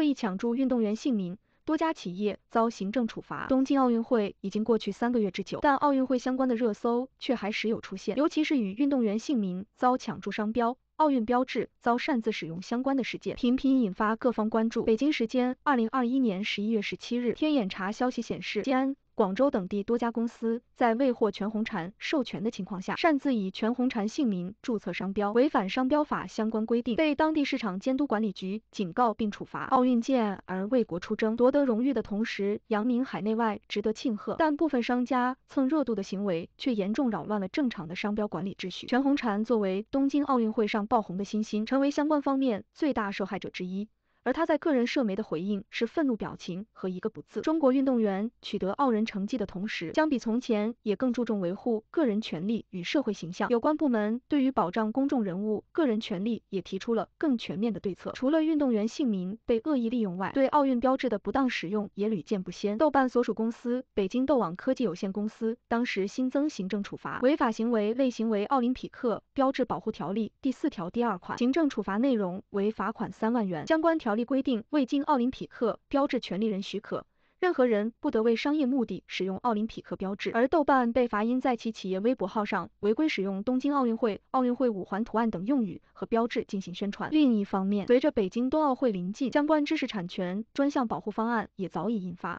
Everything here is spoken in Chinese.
恶意抢注运动员姓名，多家企业遭行政处罚。东京奥运会已经过去三个月之久，但奥运会相关的热搜却还时有出现，尤其是与运动员姓名遭抢注商标、奥运标志遭擅自使用相关的事件，频频引发各方关注。北京时间二零二一年十一月十七日，天眼查消息显示，西安。广州等地多家公司在未获全红婵授权的情况下，擅自以全红婵姓名注册商标，违反商标法相关规定，被当地市场监督管理局警告并处罚。奥运健儿为国出征，夺得荣誉的同时扬名海内外，值得庆贺。但部分商家蹭热度的行为却严重扰乱了正常的商标管理秩序。全红婵作为东京奥运会上爆红的新星，成为相关方面最大受害者之一。而他在个人社媒的回应是愤怒表情和一个不字。中国运动员取得傲人成绩的同时，将比从前也更注重维护个人权利与社会形象。有关部门对于保障公众人物个人权利也提出了更全面的对策。除了运动员姓名被恶意利用外，对奥运标志的不当使用也屡见不鲜。豆瓣所属公司北京豆网科技有限公司当时新增行政处罚违法行为类型为《奥林匹克标志保护条例》第四条第二款，行政处罚内容为罚款三万元。相关条。条例规定，未经奥林匹克标志权利人许可，任何人不得为商业目的使用奥林匹克标志。而豆瓣被罚，因在其企业微博号上违规使用东京奥运会、奥运会五环图案等用语和标志进行宣传。另一方面，随着北京冬奥会临近，相关知识产权专项保护方案也早已印发。